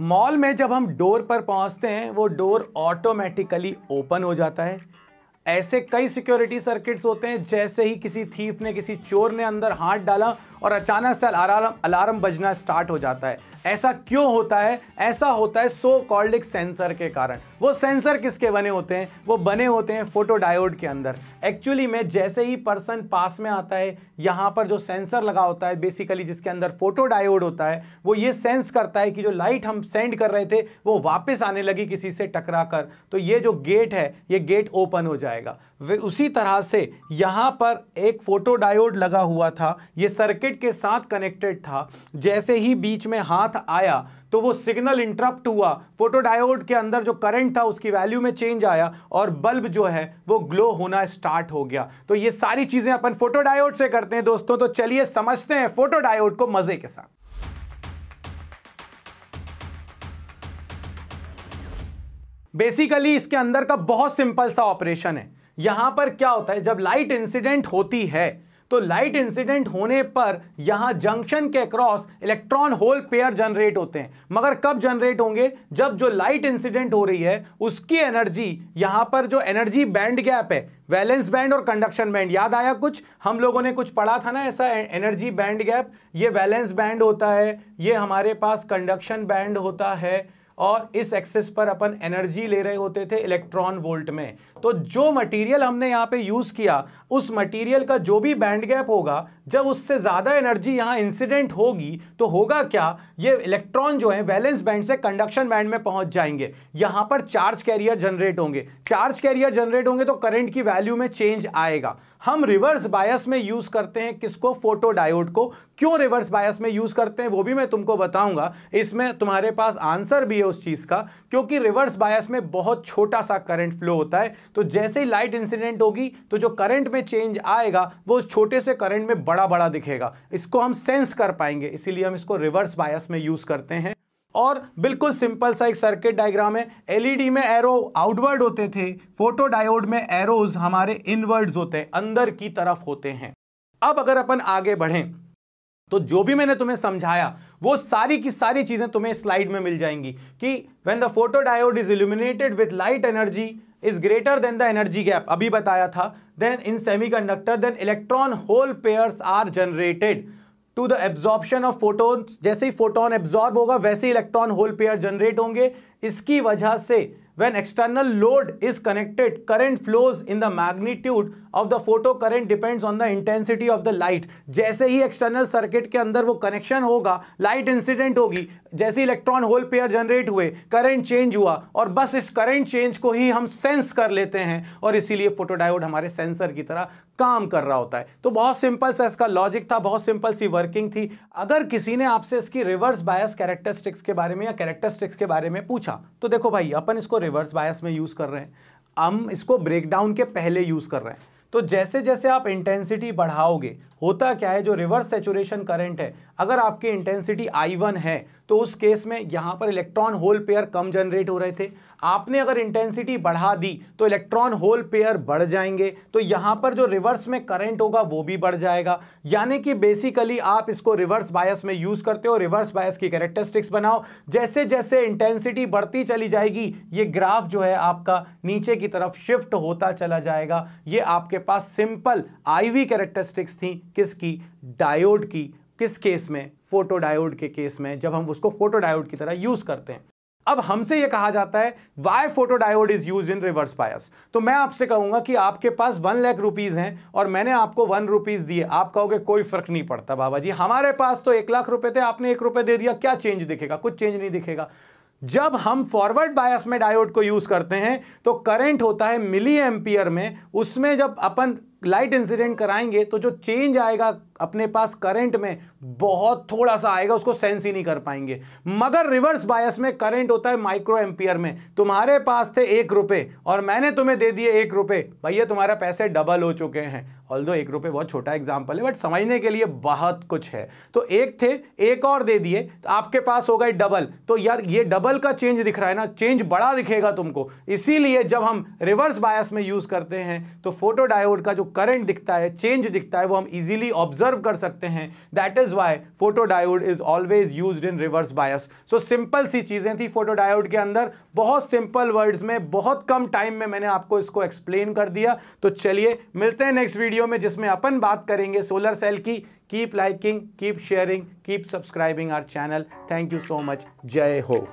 mall में जब हम डोर पर पहुंचते हैं वो डोर ऑटोमेटिकली ओपन हो जाता है ऐसे कई सिक्योरिटी सर्किट्स होते हैं जैसे ही किसी थीफ ने किसी चोर ने अंदर हाथ डाला और अचानक से अलार्म अलार्म बजना स्टार्ट हो जाता है ऐसा क्यों होता है ऐसा होता है सो कॉल्ड एक सेंसर के कारण वो सेंसर किसके बने होते हैं वो बने होते हैं फोटो डायोड के अंदर एक्चुअली में जैसे ही पर्सन पास में आता है यहाँ पर जो सेंसर लगा होता है बेसिकली जिसके अंदर फोटो डायोड होता है वो ये सेंस करता है कि जो लाइट हम सेंड कर रहे थे वो वापस आने लगी किसी से टकरा कर तो ये जो गेट है ये गेट ओपन हो जाएगा वे उसी तरह से यहाँ पर एक फोटो डायोड लगा हुआ था ये सर्किट के साथ कनेक्टेड था जैसे ही बीच में हाथ आया तो वो सिग्नल इंटरप्ट हुआ फोटोडायोड के अंदर जो करंट था उसकी वैल्यू में चेंज आया और बल्ब जो है वो ग्लो होना स्टार्ट हो गया तो ये सारी चीज़ें अपन फोटोडायोड से करते हैं दोस्तों तो चलिए समझते हैं फोटोडायोड को मज़े के साथ बेसिकली इसके अंदर का बहुत सिंपल सा ऑपरेशन है यहां पर क्या होता है जब लाइट इंसिडेंट होती है तो लाइट इंसिडेंट होने पर यहां जंक्शन के cross electron hole pair generate होते हैं मगर कब जनरेट होंगे जब जो लाइट इंसिडेंट हो रही है उसकी एनर्जी यहां पर जो एनर्जी बैंड गैप है वैलेंस बैंड और कंडक्शन बैंड याद आया कुछ हम लोगों ने कुछ पढ़ा था ना ऐसा एनर्जी बैंड गैप ये वैलेंस बैंड होता है ये हमारे पास कंडक्शन बैंड होता है और इस एक्सेस पर अपन एनर्जी ले रहे होते थे इलेक्ट्रॉन वोल्ट में तो जो मटेरियल हमने यहाँ पे यूज़ किया उस मटेरियल का जो भी बैंड गैप होगा जब उससे ज़्यादा एनर्जी यहाँ इंसिडेंट होगी तो होगा क्या ये इलेक्ट्रॉन जो है वैलेंस बैंड से कंडक्शन बैंड में पहुँच जाएंगे यहाँ पर चार्ज कैरियर जनरेट होंगे चार्ज कैरियर जनरेट होंगे तो करेंट की वैल्यू में चेंज आएगा हम रिवर्स बायस में यूज़ करते हैं किसको फोटो डायोड को क्यों रिवर्स बायस में यूज़ करते हैं वो भी मैं तुमको बताऊंगा इसमें तुम्हारे पास आंसर भी उस चीज़ का क्योंकि रिवर्स बायस में बहुत छोटा सा करंट फ्लो होता है तो जैसे ही लाइट इंसिडेंट होगी तो जो करंट में चेंज आएगा वो उस छोटे से करंट में बड़ा बड़ा दिखेगा इसको हम सेंस कर पाएंगे इसीलिए हम इसको रिवर्स बायस में यूज़ करते हैं और बिल्कुल सिंपल सा एक सर्किट डायग्राम है एलईडी e में एरो आउटवर्ड होते थे फोटो डायोड में एरोज हमारे इनवर्ड्स होते हैं अंदर की तरफ होते हैं अब अगर अपन आगे बढ़ें तो जो भी मैंने तुम्हें समझाया वो सारी की सारी चीज़ें तुम्हें स्लाइड में मिल जाएंगी कि when the photo diode is illuminated with light energy is greater than the energy gap अभी बताया था then in semiconductor then electron hole pair are generated to the absorption of photon जैसे ही photon absorb होगा वैसे ही electron hole pair generate होंगे इसकी वजह से when external load is connected current flows in the magnitude of the photo current depends on the intensity of the light जैसे ही external circuit के अंदर वो connection होगा light incident होगी जैसे इलेक्ट्रॉन होल पेयर जनरेट हुए करंट चेंज हुआ और बस इस करंट चेंज को ही हम सेंस कर लेते हैं और इसीलिए फोटोडायोड हमारे सेंसर की तरह काम कर रहा होता है तो बहुत सिंपल सा इसका लॉजिक था बहुत सिंपल सी वर्किंग थी अगर किसी ने आपसे इसकी रिवर्स बायस कैरेक्टरिस्टिक्स के बारे में या कैरेक्टरिस्टिक्स के बारे में पूछा तो देखो भाई अपन इसको रिवर्स बायस में यूज़ कर रहे हैं हम इसको ब्रेकडाउन के पहले यूज़ कर रहे हैं तो जैसे जैसे आप इंटेंसिटी बढ़ाओगे होता क्या है जो रिवर्स सेचुरेशन करंट है अगर आपकी इंटेंसिटी I1 है तो उस केस में यहाँ पर इलेक्ट्रॉन होल पेयर कम जनरेट हो रहे थे आपने अगर इंटेंसिटी बढ़ा दी तो इलेक्ट्रॉन होल पेयर बढ़ जाएंगे तो यहाँ पर जो रिवर्स में करंट होगा वो भी बढ़ जाएगा यानी कि बेसिकली आप इसको रिवर्स बायस में यूज़ करते हो रिवर्स बायस की कैरेक्टरिस्टिक्स बनाओ जैसे जैसे इंटेंसिटी बढ़ती चली जाएगी ये ग्राफ जो है आपका नीचे की तरफ शिफ्ट होता चला जाएगा ये आपके पास सिंपल आई वी थी किसकी डायोड की किस केस में फोटोडायोड के केस में जब हम उसको फोटोडायोड की तरह यूज करते हैं अब हमसे यह कहा जाता है why photodiode is use in reverse bias तो मैं आपसे कहूंगा कि आपके पास वन लाख रुपीज हैं और मैंने आपको वन रुपीज दिए आप कहोगे कोई फर्क नहीं पड़ता बाबा जी हमारे पास तो एक लाख रुपए थे आपने एक रुपए दे दिया क्या चेंज दिखेगा कुछ चेंज नहीं दिखेगा जब हम फॉरवर्ड बायस में डायोड को यूज करते हैं तो करंट होता है मिली एम्पियर में उसमें जब अपन लाइट इंसिडेंट कराएंगे तो जो चेंज आएगा अपने पास करंट में बहुत थोड़ा सा आएगा उसको सेंस ही नहीं कर पाएंगे मगर रिवर्स बायस में करंट होता है माइक्रो एम्पियर में तुम्हारे पास थे एक रुपए और मैंने तुम्हें दे दिए एक रुपए भैया तुम्हारे पैसे डबल हो चुके हैं ऑल दो एक रुपए बहुत छोटा एग्जाम्पल है बट समझने के लिए बहुत कुछ है तो एक थे एक और दे दिए तो आपके पास हो गए डबल तो यार ये डबल का चेंज दिख रहा है ना चेंज बड़ा दिखेगा तुमको इसीलिए जब हम रिवर्स बायस में यूज़ करते हैं तो फोटो डायोड का जो करंट दिखता है चेंज दिखता है वो हम इजिली ऑब्जर्व ऑब्जर्व कर सकते हैं that is why photodiode is always use in reverse bias so simple सी चीज़ें थी फोटोडायोड के अंदर बहुत सिंपल वर्ड्स में बहुत कम टाइम में मैंने आपको इसको एक्सप्लेन कर दिया तो चलिए मिलते हैं नेक्स्ट वीडियो में जिसमें अपन बात करेंगे सोलर सेल की keep liking keep sharing keep subscribing our channel thank you so much जय हो